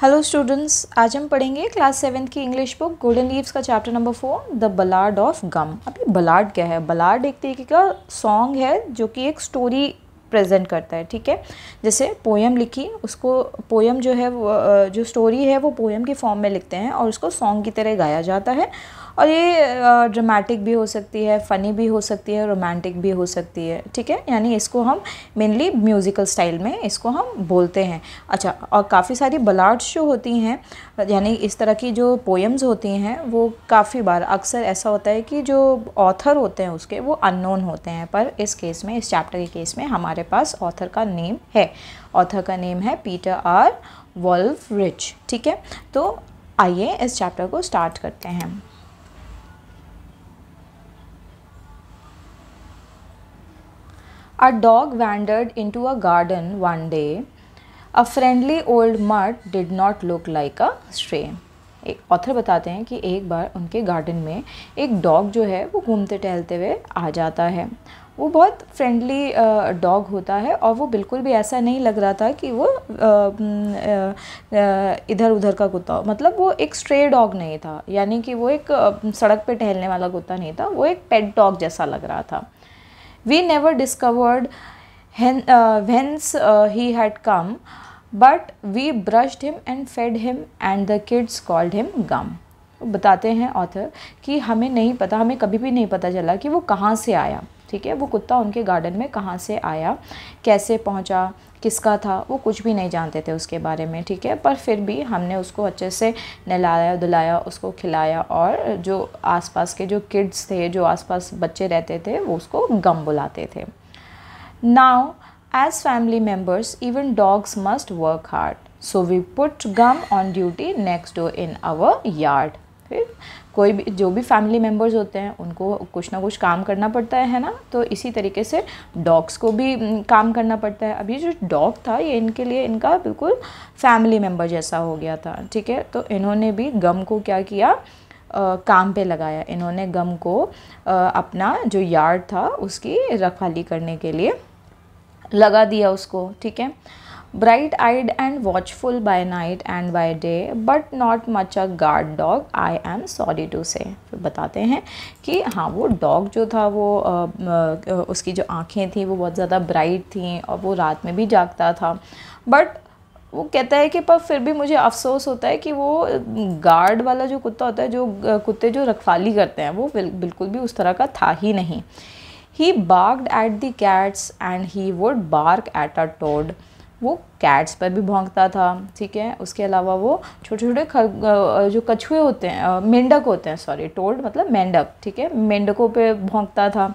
Hello students आज हम पढ़ेंगे क्लास सेवन्थ की इंग्लिश बुक गोल्डन लीव्स का chapter number four the ballad of gum अब ये बलार्ड क्या है बलार्ड एक तरीके का सॉन्ग है जो कि एक स्टोरी प्रेजेंट करता है ठीक है जैसे पोएम लिखी उसको पोएम जो है वो जो स्टोरी है वो पोएम के फॉर्म में लिखते हैं और उसको सॉन्ग की तरह गाया जाता है और ये ड्रामेटिक भी हो सकती है फ़नी भी हो सकती है रोमांटिक भी हो सकती है ठीक है यानी इसको हम मेनली म्यूज़िकल स्टाइल में इसको हम बोलते हैं अच्छा और काफ़ी सारी बलाड्स जो होती हैं यानी इस तरह की जो पोएम्स होती हैं वो काफ़ी बार अक्सर ऐसा होता है कि जो ऑथर होते हैं उसके वो अननोन होते हैं पर इस केस में इस चैप्टर के केस में हमारे पास ऑथर का नेम है ऑथर का नेम है पीटर आर वॉल्फ रिच ठीक है तो आइए इस चैप्टर को स्टार्ट करते हैं A dog wandered into a garden one day. A friendly old mutt did not look like a stray. एक ऑथर बताते हैं कि एक बार उनके गार्डन में एक डॉग जो है वो घूमते टहलते हुए आ जाता है वो बहुत फ्रेंडली डॉग होता है और वो बिल्कुल भी ऐसा नहीं लग रहा था कि वो इधर उधर का कुत्ता मतलब वो एक स्ट्रे डॉग नहीं था यानी कि वो एक सड़क पे टहलने वाला कुत्ता नहीं था वो एक पेट डॉग जैसा लग रहा था We never discovered hen, uh, whence uh, he had come, but we brushed him and fed him, and the kids called him Gum. बताते हैं ऑथर कि हमें नहीं पता हमें कभी भी नहीं पता चला कि वो कहाँ से आया ठीक है वो कुत्ता उनके गार्डन में कहाँ से आया कैसे पहुँचा किसका था वो कुछ भी नहीं जानते थे उसके बारे में ठीक है पर फिर भी हमने उसको अच्छे से नहलाया धुलाया उसको खिलाया और जो आसपास के जो किड्स थे जो आसपास बच्चे रहते थे वो उसको गम बुलाते थे now as family members even dogs must work hard so we put Gum on duty next door in our yard फिर कोई भी जो भी फैमिली मेम्बर्स होते हैं उनको कुछ ना कुछ काम करना पड़ता है ना तो इसी तरीके से डॉग्स को भी काम करना पड़ता है अभी जो डॉग था ये इनके लिए इनका बिल्कुल फैमिली मेम्बर जैसा हो गया था ठीक है तो इन्होंने भी गम को क्या किया आ, काम पे लगाया इन्होंने गम को आ, अपना जो यार्ड था उसकी रखवाली करने के लिए लगा दिया उसको ठीक है bright eyed and watchful by night and by day but not much a guard dog I am sorry to say फिर बताते हैं कि हाँ वो डॉग जो था वो आ, आ, उसकी जो आँखें थी वो बहुत ज़्यादा ब्राइट थी और वो रात में भी जागता था बट वो कहता है कि पर फिर भी मुझे अफसोस होता है कि वो गार्ड वाला जो कुत्ता होता है जो कुत्ते जो रखवाली करते हैं वो बिल्कुल भी उस तरह का था ही नहीं he barked at the cats and he would bark at a toad वो कैट्स पर भी भोंकता था ठीक है उसके अलावा वो छोटे छोटे जो कछुए होते हैं मेंढक होते हैं सॉरी टोल्ड मतलब मेंढक ठीक है मेंढकों पे भोंकता था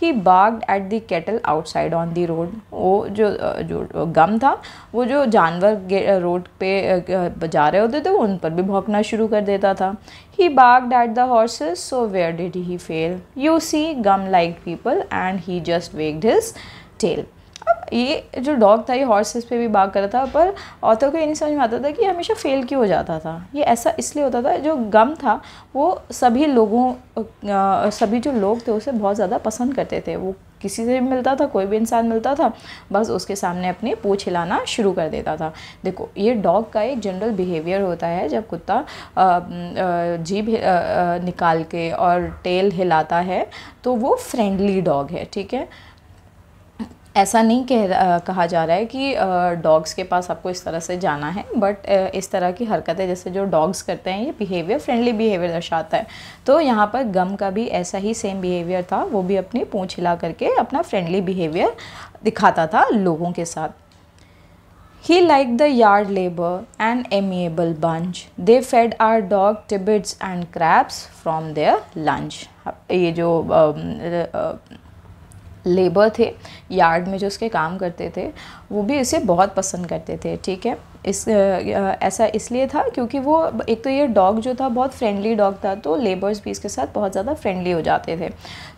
he barked at the cattle outside on the road वो जो जो गम था वो जो जानवर रोड पे जा रहे होते थे वो उन पर भी भोंकना शुरू कर देता था he barked at the horses so where did he fail you see Gum like people and he just wagged his tail ये जो डॉग था ये हॉर्सेस पे भी बाग कर रहा था पर ऑथर को ये नहीं समझ में आता था कि हमेशा फेल क्यों हो जाता था ये ऐसा इसलिए होता था जो गम था वो सभी लोगों सभी जो लोग थे उसे बहुत ज़्यादा पसंद करते थे वो किसी से भी मिलता था कोई भी इंसान मिलता था बस उसके सामने अपनी पूछ हिलाना शुरू कर देता था देखो ये डॉग का एक जनरल बिहेवियर होता है जब कुत्ता जीभ निकाल के और टेल हिलाता है तो वो फ्रेंडली डॉग है ठीक है ऐसा नहीं कह आ, कहा जा रहा है कि डॉग्स के पास आपको इस तरह से जाना है बट इस तरह की हरकतें जैसे जो डॉग्स करते हैं ये बिहेवियर फ्रेंडली बिहेवियर दर्शाता है तो यहाँ पर गम का भी ऐसा ही सेम बिहेवियर था वो भी अपनी पूँछ हिला करके अपना फ्रेंडली बिहेवियर दिखाता था लोगों के साथ He liked the yard labour and amiable bunch. They fed our dog titbits and crabs from their lunch. ये जो लेबर थे यार्ड में जो उसके काम करते थे वो भी इसे बहुत पसंद करते थे ठीक है इस ऐसा इसलिए था क्योंकि वो एक तो ये डॉग जो था बहुत फ्रेंडली डॉग था तो लेबर्स भी इसके साथ बहुत ज़्यादा फ्रेंडली हो जाते थे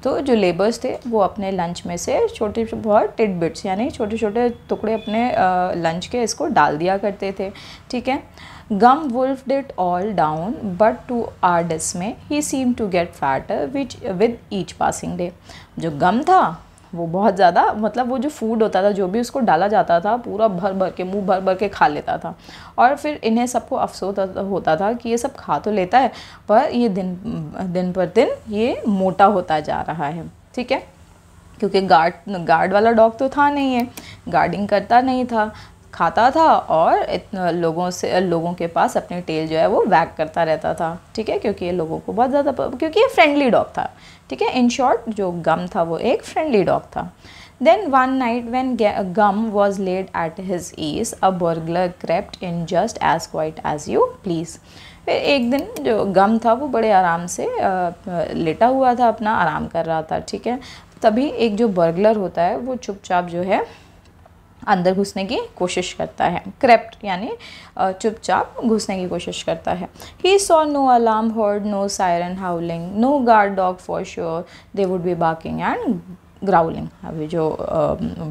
तो जो लेबर्स थे वो अपने लंच में से छोटे बहुत टिडबिट्स यानी छोटे छोटे टुकड़े अपने लंच के इसको डाल दिया करते थे ठीक है Gum wolfed it all down but to our dismay he seem to get fatter which with each passing day जो गम था वो बहुत ज़्यादा मतलब वो जो फूड होता था जो भी उसको डाला जाता था पूरा भर भर के मुंह भर भर के खा लेता था और फिर इन्हें सबको अफसोस होता था कि ये सब खा तो लेता है पर ये दिन दिन पर दिन ये मोटा होता जा रहा है ठीक है क्योंकि गार्ड गार्ड वाला डॉग तो था नहीं है गार्डिंग करता नहीं था खाता था और इतना लोगों से लोगों के पास अपनी टेल जो है वो वैक करता रहता था ठीक है क्योंकि ये लोगों को बहुत ज़्यादा क्योंकि ये फ्रेंडली डॉग था ठीक है इन शॉर्ट जो गम था वो एक फ्रेंडली डॉग था then one night when Gum was laid at his ease a burglar crept in just as quiet as you please फिर एक दिन जो गम था वो बड़े आराम से लेटा हुआ था अपना आराम कर रहा था ठीक है तभी एक जो बर्गलर होता है वो चुपचाप जो है अंदर घुसने की कोशिश करता है क्रेप्ट यानी चुपचाप घुसने की कोशिश करता है he saw no alarm heard no siren howling no guard dog for sure they would be barking and growling अभी जो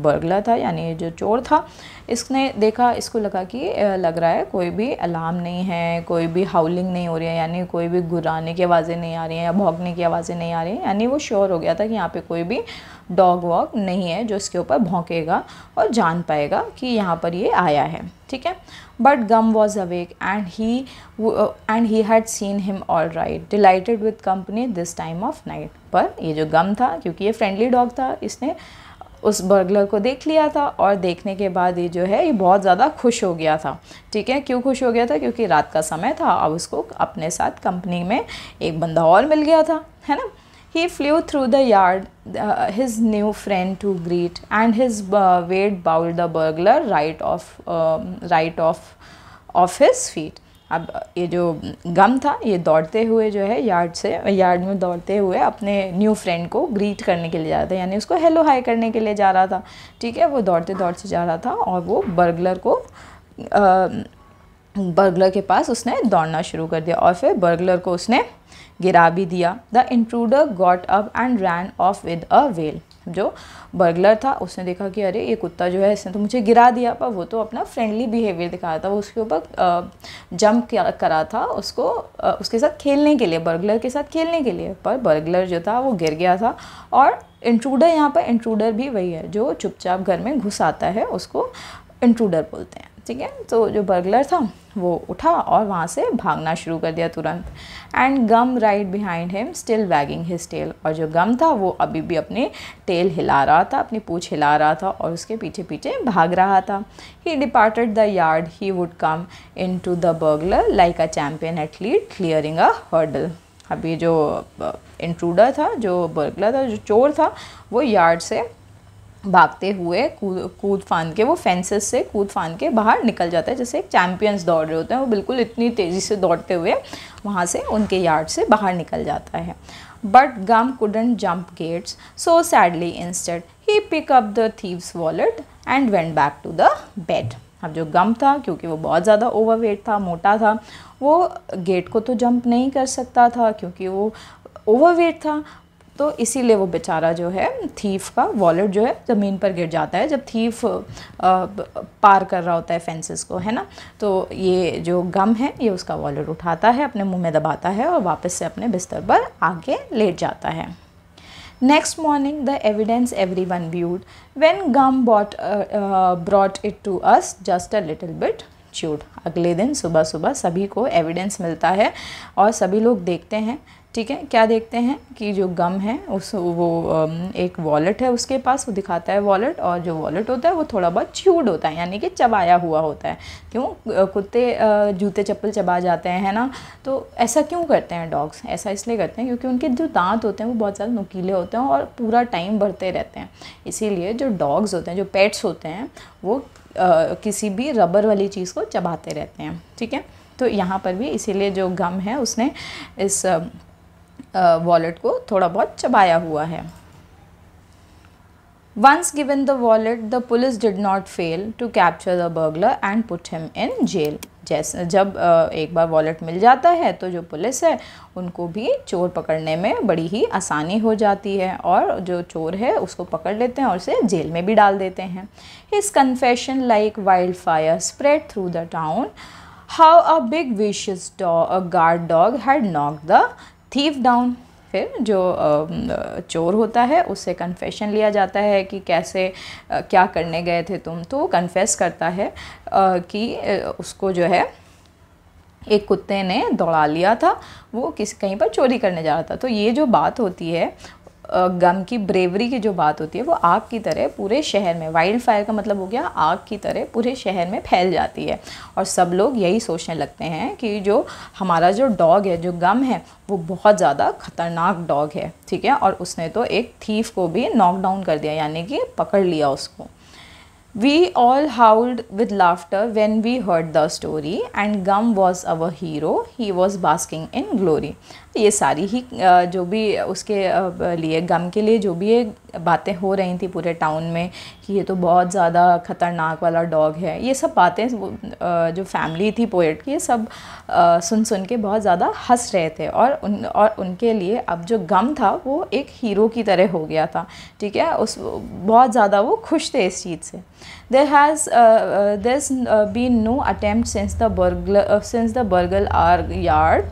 बर्गला था यानी जो चोर था इसने देखा इसको लगा कि लग रहा है कोई भी अलार्म नहीं है कोई भी हाउलिंग नहीं हो रही है यानी कोई भी घुराने की आवाज़ें नहीं आ रही हैं या भोंगने की आवाज़ें नहीं आ रही हैं यानी वो श्योर हो गया था कि यहाँ पे कोई भी डॉग वॉक नहीं है जो इसके ऊपर भोंकेगा और जान पाएगा कि यहाँ पर ये आया है ठीक है but Gum was awake and he, uh, and he had seen him all right, delighted with company this time of night. पर ये जो गम था क्योंकि ये फ्रेंडली डॉग था इसने उस बर्गलर को देख लिया था और देखने के बाद ये जो है ये बहुत ज़्यादा खुश हो गया था ठीक है क्यों खुश हो गया था क्योंकि रात का समय था अब उसको अपने साथ कंपनी में एक बंदा और मिल गया था है ना He flew through the yard, uh, his new friend to greet, and his uh, weight bowled the burglar right off, uh, right off, of his feet. अब ये जो गम था ये दौड़ते हुए जो है यार्ड से यार्ड में दौड़ते हुए अपने न्यू फ्रेंड को ग्रीट करने के लिए जा रहा था यानी उसको हेलो हाई करने के लिए जा रहा था ठीक है वो दौड़ते दौड़ते जा रहा था और वो बर्गलर को आ, um, बर्गलर के पास उसने दौड़ना शुरू कर दिया और फिर बर्गलर को उसने गिरा भी दिया the intruder got up and ran off with a wail जो बर्गलर था उसने देखा कि अरे ये कुत्ता जो है इसने तो मुझे गिरा दिया पर वो तो अपना फ्रेंडली बिहेवियर दिखा रहा था वो उसके ऊपर जंप करा था उसको उसके साथ खेलने के लिए बर्गलर के साथ खेलने के लिए पर बर्गलर जो था वो गिर गया था और इंट्रूडर यहाँ पर इंट्रूडर भी वही है जो चुपचाप घर में घुस आता है उसको इंट्रूडर बोलते हैं ठीक है तो जो बर्गलर था वो उठा और वहाँ से भागना शुरू कर दिया तुरंत and Gum right behind him still wagging his tail और जो गम था वो अभी भी अपने टेल हिला रहा था अपनी पूछ हिला रहा था और उसके पीछे पीछे भाग रहा था he departed the yard he would come into the burglar like a champion athlete clearing a hurdle अभी जो इंट्रूडर uh, था जो बर्गलर था जो चोर था वो यार्ड से भागते हुए कूद कूद फान के वो फेंसेस से कूद फान के बाहर निकल जाता है जैसे एक चैम्पियंस दौड़ रहे होते हैं वो बिल्कुल इतनी तेज़ी से दौड़ते हुए वहाँ से उनके यार्ड से बाहर निकल जाता है but Gum couldn't jump gates so sadly instead he pick up the thief's wallet and went back to the bed अब जो गम था क्योंकि वो बहुत ज़्यादा ओवरवेट था मोटा था वो गेट को तो जंप नहीं कर सकता था क्योंकि वो ओवरवेट था तो इसीलिए वो बेचारा जो है थीफ का वॉलेट जो है ज़मीन पर गिर जाता है जब थीफ पार कर रहा होता है फेंसेस को है ना तो ये जो गम है ये उसका वॉलेट उठाता है अपने मुंह में दबाता है और वापस से अपने बिस्तर पर आगे लेट जाता है next morning the evidence every one viewed when Gum bought brought it to us just a little bit bit अगले दिन सुबह सुबह सभी को एविडेंस मिलता है और सभी लोग देखते हैं ठीक है क्या देखते हैं कि जो गम है उस वो um, एक वॉलेट है उसके पास वो दिखाता है वॉलेट और जो वॉलेट होता है वो थोड़ा बहुत च्यूड होता है यानी कि चबाया हुआ होता है क्यों कुत्ते जूते चप्पल चबा जाते हैं है ना तो ऐसा क्यों करते हैं डॉग्स ऐसा इसलिए करते हैं क्योंकि उनके जो दांत होते हैं वो बहुत ज़्यादा नुकीले होते हैं और पूरा टाइम बढ़ते रहते हैं इसीलिए जो डॉग्स होते हैं जो पेट्स होते हैं वो किसी भी रबर वाली चीज़ को चबाते रहते हैं ठीक है तो यहाँ पर भी इसीलिए जो गम है उसने इस वॉलेट को थोड़ा बहुत चबाया हुआ है once given the wallet the police did not fail to capture the burglar and put him in jail जैसे जब एक बार वॉलेट मिल जाता है तो जो पुलिस है उनको भी चोर पकड़ने में बड़ी ही आसानी हो जाती है और जो चोर है उसको पकड़ लेते हैं और उसे जेल में भी डाल देते हैं his confession like wild fire spread through the town how a big vicious dog guard dog had knock the thief down फिर जो चोर होता है उससे कन्फेशन लिया जाता है कि कैसे क्या करने गए थे तुम तो कन्फेस करता है कि उसको जो है एक कुत्ते ने दौड़ा लिया था वो किस कहीं पर चोरी करने जा रहा था तो ये जो बात होती है गम की ब्रेवरी की जो बात होती है वो आग की तरह पूरे शहर में वाइल्ड फायर का मतलब हो गया आग की तरह पूरे शहर में फैल जाती है और सब लोग यही सोचने लगते हैं कि जो हमारा जो डॉग है जो गम है वो बहुत ज़्यादा ख़तरनाक डॉग है ठीक है और उसने तो एक थीफ को भी नॉक डाउन कर दिया यानी कि पकड़ लिया उसको We all howled with laughter when we heard the story, and Gum was our hero. He was basking in glory. ये सारी ही जो भी उसके लिए गम के लिए जो भी ये बातें हो रही थी पूरे टाउन में कि ये तो बहुत ज़्यादा ख़तरनाक वाला डॉग है ये सब बातें जो फैमिली थी पोइट की ये सब सुन सुन के बहुत ज़्यादा हंस रहे थे और उन और उनके लिए अब जो गम था वो एक हीरो की तरह हो गया था ठीक है उस बहुत ज़्यादा वो खुश थे इस चीज़ से there has there been no attempt since the burgle since the burgle our yard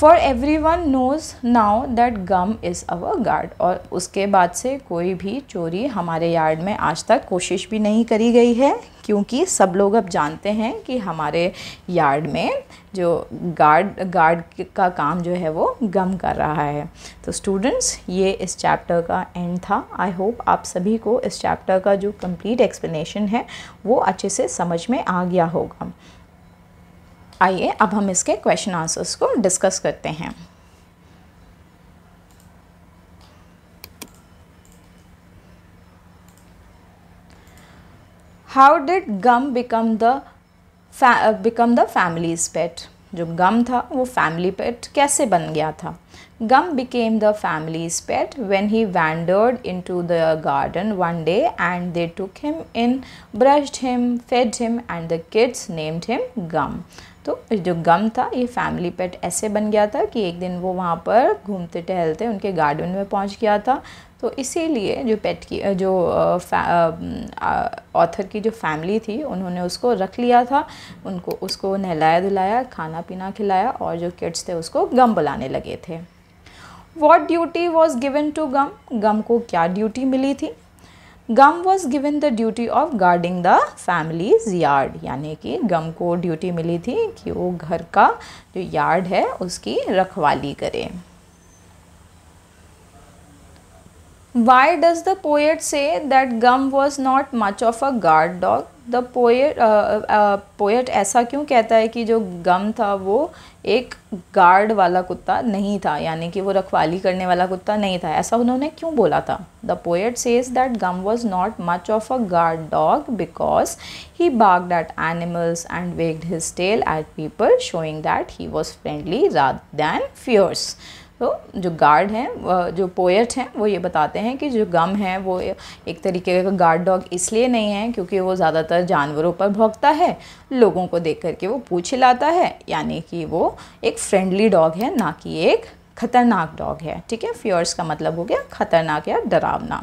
for every one knows now that Gum is our guard और उसके बाद से कोई भी चोरी हमारे यार्ड में आज तक कोशिश भी नहीं करी गई है क्योंकि सब लोग अब जानते हैं कि हमारे यार्ड में जो गार्ड गार्ड का काम जो है वो गम कर रहा है तो स्टूडेंट्स ये इस चैप्टर का एंड था आई होप आप सभी को इस चैप्टर का जो कंप्लीट एक्सप्लेनेशन है वो अच्छे से समझ में आ गया होगा आइए अब हम इसके क्वेश्चन आंसर्स को डिस्कस करते हैं how did Gum become the become the family's pet जो गम था वो फैमिली पेट कैसे बन गया था Gum became the family's pet when he wandered into the garden one day and they took him in, brushed him, fed him and the kids named him Gum. तो जो Gum था ये फैमिली पेट ऐसे बन गया था कि एक दिन वो वहाँ पर घूमते टहलते उनके गार्डन में पहुँच गया था तो इसीलिए जो पेट की जो ऑथर की जो फैमिली थी उन्होंने उसको रख लिया था उनको उसको नहलाया धुलाया खाना पीना खिलाया और जो किड्स थे उसको गम बुलाने लगे थे what duty was given to Gum Gum को क्या ड्यूटी मिली थी Gum was given the duty of guarding the family's yard यानी कि गम को ड्यूटी मिली थी कि वो घर का जो यार्ड है उसकी रखवाली करे why does the poet say that Gum was not much of a guard dog the poet poet ऐसा क्यों कहता है कि जो गम था वो एक गार्ड वाला कुत्ता नहीं था यानी कि वो रखवाली करने वाला कुत्ता नहीं था ऐसा उन्होंने क्यों बोला था the poet says that Gum was not much of a guard dog because he barked at animals and wagged his tail at people showing that he was friendly rather than fierce तो जो guard हैं जो poet हैं वो ये बताते हैं कि जो गम है वो एक तरीके का गार्ड डॉग इसलिए नहीं है क्योंकि वो ज़्यादातर जानवरों पर भोंकता है लोगों को देख करके वो पूछ हिलाता है यानी कि वो एक फ्रेंडली डॉग है ना कि एक खतरनाक डॉग है ठीक है फ्योर्स का मतलब हो गया खतरनाक या डरावना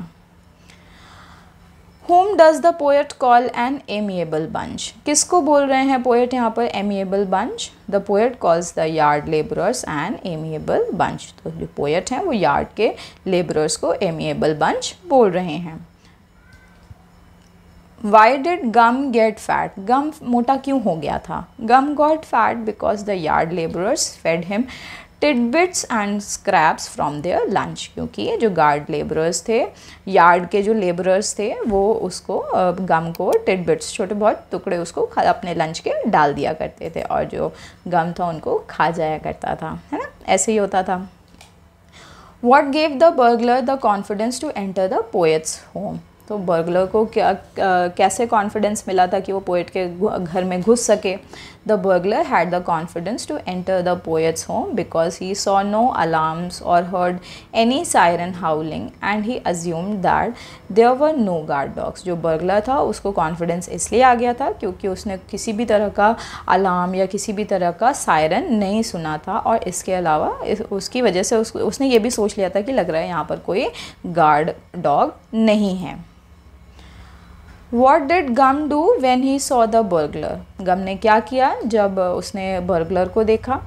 how does the poet call an amiable bunch किसको बोल रहे हैं पोएट यहाँ पर amiable bunch the poet calls the yard labourers an amiable bunch तो जो पोएट हैं वो यार्ड के लेबरर्स को एमिएबल बंच बोल रहे हैं why did Gum get fat Gum मोटा क्यों हो गया था Gum got fat because the yard labourers fed him tidbits and scraps from their lunch क्योंकि जो गार्ड लेबरर्स थे यार्ड के जो लेबरर्स थे वो उसको गम को टिडबिट्स छोटे बहुत टुकड़े उसको अपने लंच के डाल दिया करते थे और जो गम था उनको खा जाया करता था है ना ऐसे ही होता था what gave the burglar the confidence to enter the poet's home तो बर्गलर को क्या कैसे कॉन्फिडेंस मिला था कि वो पोइट के घर में घुस सके The burglar had the confidence to enter the poet's home because he saw no alarms or heard any siren howling and he assumed that there were no guard dogs. jo burglar tha usko confidence isliye aa gaya tha kyunki usne kisi bhi tarah ka alarm ya kisi bhi tarah ka siren nahi suna tha aur iske alawa uski wajah se से उस, उसने ये भी सोच लिया था कि लग रहा है यहाँ पर कोई गार्ड डॉग नहीं what did Gum do when he saw the burglar Gum ने क्या किया जब उसने बर्गलर को देखा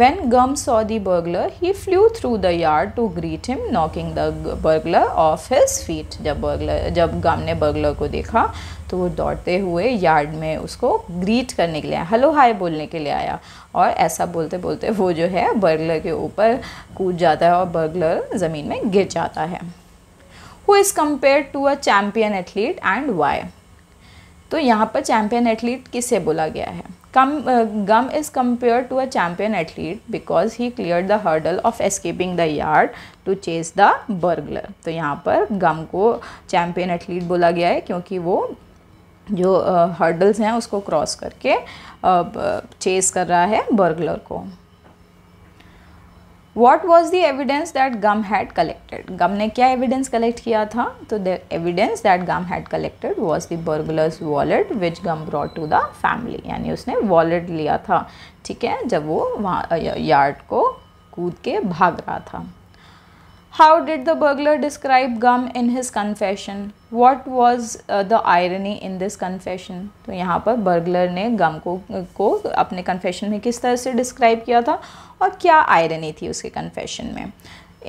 When Gum saw the burglar, he flew through the yard to greet him, knocking the burglar off his feet. जब burglar जब Gum ने burglar को देखा तो वो दौड़ते हुए यार्ड में उसको ग्रीट करने के लिए आया हेलो हाय बोलने के लिए आया और ऐसा बोलते बोलते वो जो है बर्गलर के ऊपर कूद जाता है और बर्गलर ज़मीन में गिर जाता है who is compare to a champion athlete and why तो यहाँ पर चैम्पियन एथलीट किसे बोला गया है come Gum is compare to a champion athlete because he clear the hurdle of escaping the yard to chase the burglar तो यहाँ पर गम को चैम्पियन एथलीट बोला गया है क्योंकि वो जो हर्डल्स uh, हैं उसको क्रॉस करके चेज uh, कर रहा है बर्गलर को what was the evidence that Gum had collected Gum ने क्या एविडेंस कलेक्ट किया था तो the evidence that Gum had collected was the burglar's wallet which Gum brought to the family यानी उसने वॉलेट लिया था ठीक है जब वो वहाँ यार्ड को कूद के भाग रहा था How did the burglar describe gum in his confession? What was uh, the irony in this confession? तो यहाँ पर burglar ने gum को को अपने confession में किस तरह से describe किया था और क्या irony थी उसके confession में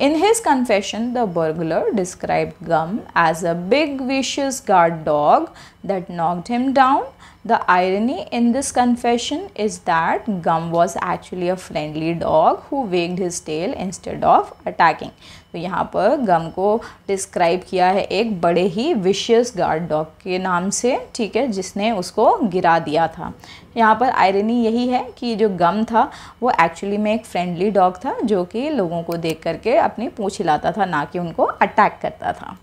In his confession, the burglar described Gum as a big, vicious guard dog that knocked him down. The irony in this confession is that Gum was actually a friendly dog who wagged his tail instead of attacking. तो यहाँ पर गम को describe किया है एक बड़े ही vicious guard dog के नाम से ठीक है जिसने उसको गिरा दिया था यहाँ पर आयरनी यही है कि जो गम था वो एक्चुअली में एक फ्रेंडली डॉग था जो कि लोगों को देख करके अपनी पूँछ हिलाता था ना कि उनको अटैक करता था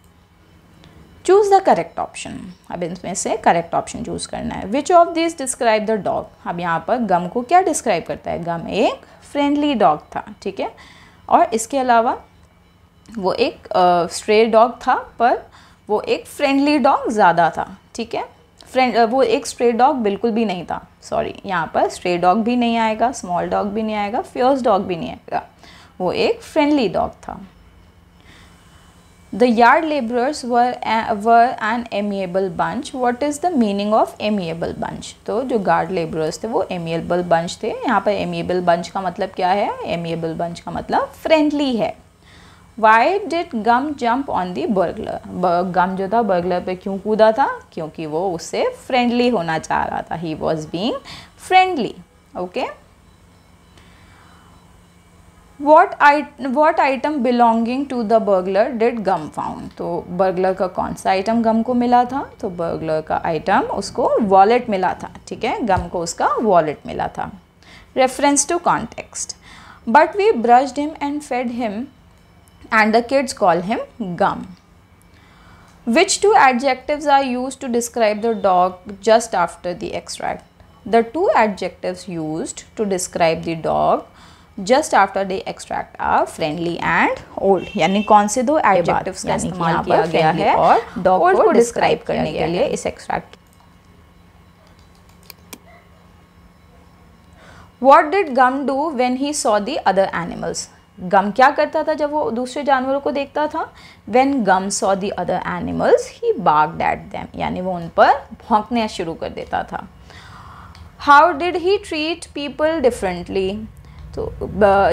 चूज़ द करेक्ट ऑप्शन अब इसमें से करेक्ट ऑप्शन चूज़ करना है which of this describe the dog अब यहाँ पर गम को क्या डिस्क्राइब करता है गम एक फ्रेंडली डॉग था ठीक है और इसके अलावा वो एक स्ट्रे डॉग था पर वो एक फ्रेंडली डॉग ज़्यादा था ठीक है फ्रेंड वो एक स्ट्रे डॉग बिल्कुल भी नहीं था सॉरी यहाँ पर स्ट्रे डॉग भी नहीं आएगा स्मॉल डॉग भी नहीं आएगा फ्योर्स डॉग भी नहीं आएगा वो एक फ्रेंडली डॉग था the yard labourers were were an amiable bunch what is the meaning of amiable bunch तो जो गार्ड लेबरर्स थे वो एमिएबल बंच थे यहाँ पर एमिएबल बंच का मतलब क्या है एमिएबल बंच का मतलब फ्रेंडली है why did Gum jump on the burglar Gum जो था बर्गलर पे क्यों कूदा था क्योंकि वो उससे फ्रेंडली होना चाह रहा था he was being friendly okay what I what item belonging to the burglar did Gum found तो बर्गलर का कौन सा आइटम गम को मिला था तो बर्गलर का आइटम उसको वॉलेट मिला था ठीक है गम को उसका वॉलेट मिला था reference to context but we brushed him and fed him and the kids call him Gum. Which two adjectives are used to describe the dog just after the extract? The two adjectives used to describe the dog just after the extract are friendly and old. यानी कौन से दो adjectives का इस्तेमाल किया गया है और dog को describe करने के लिए इस extract What did Gum do when he saw the other animals? Gum क्या करता था जब वो दूसरे जानवरों को देखता था when Gum saw the other animals he barked at them यानी वो उन पर भोंकने शुरू कर देता था how did he treat people differently तो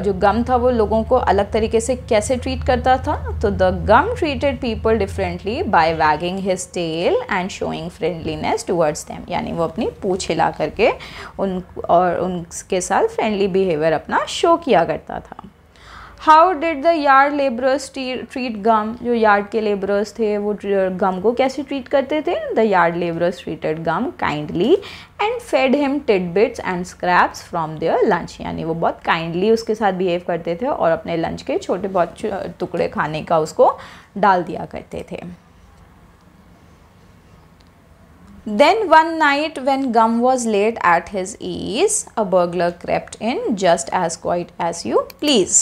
जो गम था वो लोगों को अलग तरीके से कैसे ट्रीट करता था तो the Gum treated people differently by wagging his tail and showing friendliness towards them यानी वो अपनी पूछ हिला करके उन और उनके साथ फ्रेंडली बिहेवियर अपना शो किया करता था how did the yard labourers treat Gum जो यार्ड के लेबरर्स थे वो गम को कैसे ट्रीट करते थे the yard labourers treated Gum kindly and fed him tidbits and scraps from their lunch यानी वो बहुत काइंडली उसके साथ बिहेव करते थे और अपने लंच के छोटे बहुत टुकड़े खाने का उसको डाल दिया करते थे Then one night, when Gum was late at his ease, a burglar crept in just as quiet as you please.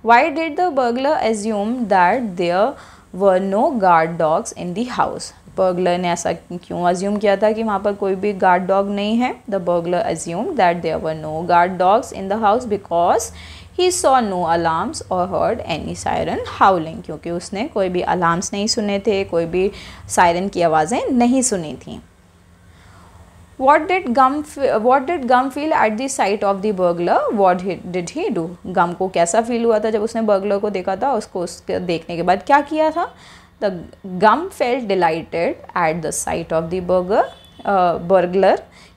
Why did the burglar assume that there were no guard dogs in the house? Burglar ने ऐसा क्यों assume किया था कि वहाँ पर कोई भी गार्ड डॉग नहीं है the burglar assume that there were no guard dogs in the house because he saw no alarms और हर्ड एनी सायरन हाउलिंग क्योंकि उसने कोई भी अलार्म्स नहीं सुने थे कोई भी सायरन की आवाज़ें नहीं सुनी थी What did Gum What did Gum feel at the sight of the burglar? What he, did he do? Gum को कैसा फील हुआ था जब उसने burglar को देखा था उसको उसके देखने के बाद क्या किया था The Gum felt delighted at the sight of the burglar. Uh, burglar.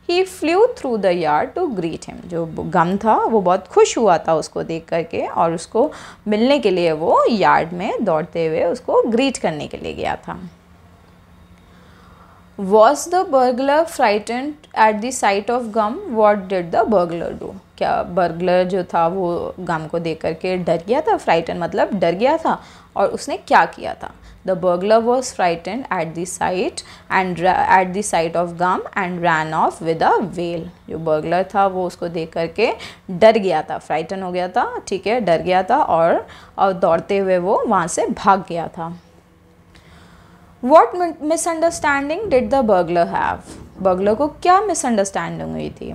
He flew through the yard to greet him जो गम था वो बहुत खुश हुआ था उसको देख करके और उसको मिलने के लिए वो यार्ड में दौड़ते हुए उसको ग्रीट करने के लिए गया था was the burglar frightened at the sight of Gum what did the burglar do क्या बर्गलर जो था वो गम को देख करके डर गया था फ्राइटन मतलब डर गया था और उसने क्या किया था the burglar was frightened at the sight and at the sight of Gum and ran off with a wail जो बर्गलर था वो उसको देख करके डर गया था फ्राइटन हो गया था ठीक है डर गया था और, और दौड़ते हुए वो वहाँ से भाग गया था what misunderstanding did the burglar have burglar को क्या मिसअंडरस्टैंडिंग हुई थी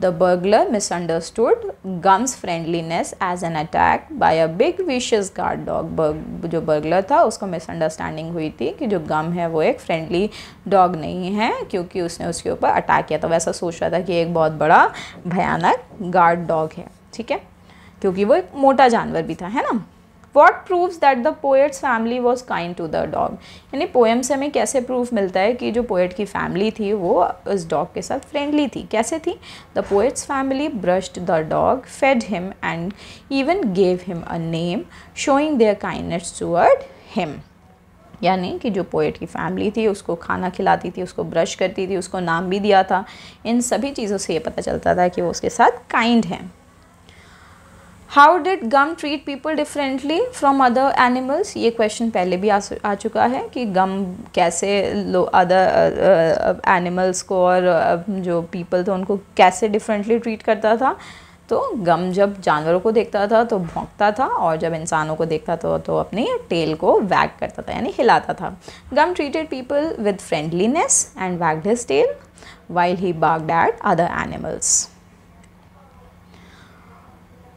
the burglar misunderstood Gum's friendliness as an attack by a big vicious guard dog जो बर्गलर था उसको मिसअंडरस्टैंडिंग हुई थी कि जो गम है वो एक फ्रेंडली डॉग नहीं है क्योंकि उसने उसके ऊपर अटैक किया था वैसा सोच रहा था कि एक बहुत बड़ा भयानक गार्ड डॉग है ठीक है क्योंकि वो एक मोटा जानवर भी था है ना what prove that the poet's family was kind to the dog यानी पोएम से हमें कैसे प्रूफ मिलता है कि जो पोएट की फैमिली थी वो उस डॉग के साथ फ्रेंडली थी कैसे थी the poet's family brushed the dog fed him and even gave him a name showing their kindness toward him यानी कि जो पोएट की फैमिली थी उसको खाना खिलाती थी उसको ब्रश करती थी उसको नाम भी दिया था इन सभी चीज़ों से ये पता चलता था कि वो उसके साथ काइंड हैं how did Gum treat people differently from other animals ये क्वेश्चन पहले भी आ, आ चुका है कि गम कैसे अदर एनिमल्स uh, uh, को और uh, जो पीपल थे उनको कैसे डिफरेंटली ट्रीट करता था तो गम जब जानवरों को देखता था तो भोंकता था और जब इंसानों को देखता था तो अपनी टेल को वैग करता था यानी हिलाता था Gum treated people with friendliness and wagged his tail while he barked at other animals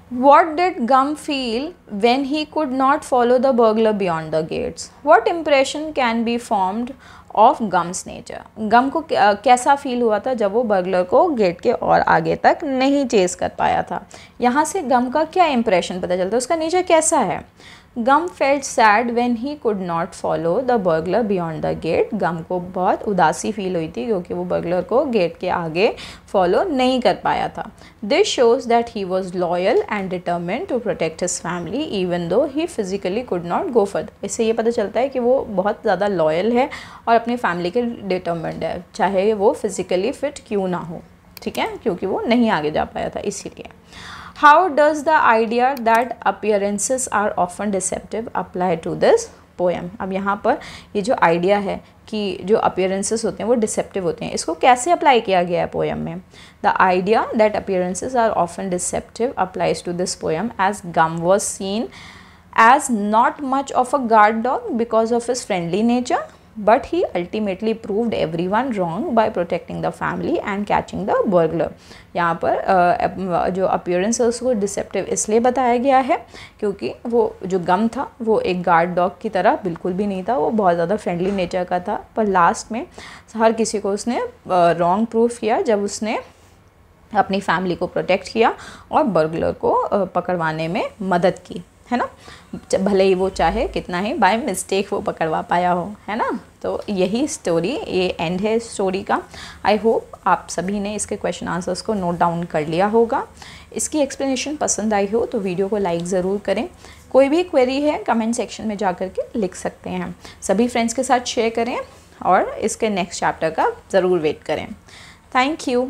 What did Gum feel when he could not follow the burglar beyond the gates? What impression can be formed of Gum's nature? Gum को कैसा feel हुआ था जब वो burglar को gate के और आगे तक नहीं चेस कर पाया था यहाँ से गम का क्या इम्प्रेशन पता चलता है उसका नेचर कैसा है Gum felt sad when he could not follow the burglar beyond the gate Gum को बहुत उदासी फील हुई थी क्योंकि वो बर्गलर को गेट के आगे फॉलो नहीं कर पाया था this shows that he was loyal and determined to protect his family even though he physically could not go further इससे ये पता चलता है कि वो बहुत ज़्यादा लॉयल है और अपनी फैमिली के डिटर्मेंट है चाहे वो फिज़िकली फिट क्यों ना हो ठीक है क्योंकि वो नहीं आगे जा पाया था इसीलिए how does the idea that appearances are often deceptive apply to this poem ab yahan par ye jo idea hai ki jo appearances hote hain wo deceptive hote hain isko kaise apply kiya gaya hai poem mein the idea that appearances are often deceptive applies to this poem as gum was seen as not much of a guard dog because of his friendly nature but he ultimately proved everyone wrong by protecting the family and catching the burglar यहाँ पर जो appearance है उसको deceptive इसलिए बताया गया है क्योंकि वो जो गम था वो एक गार्ड डॉग की तरह बिल्कुल भी नहीं था वो बहुत ज़्यादा फ्रेंडली नेचर का था पर लास्ट में हर किसी को उसने रॉन्ग प्रूफ किया जब उसने अपनी फैमिली को प्रोटेक्ट किया और बर्गलर को पकड़वाने में मदद की है ना भले ही वो चाहे कितना ही बाय मिस्टेक वो पकड़वा पाया हो है ना तो यही स्टोरी ये एंड है स्टोरी का आई होप आप सभी ने इसके क्वेश्चन आंसर्स को नोट डाउन कर लिया होगा इसकी एक्सप्लेनेशन पसंद आई हो तो वीडियो को लाइक ज़रूर करें कोई भी क्वेरी है कमेंट सेक्शन में जा कर के लिख सकते हैं सभी फ्रेंड्स के साथ शेयर करें और इसके नेक्स्ट चैप्टर का ज़रूर वेट करें थैंक यू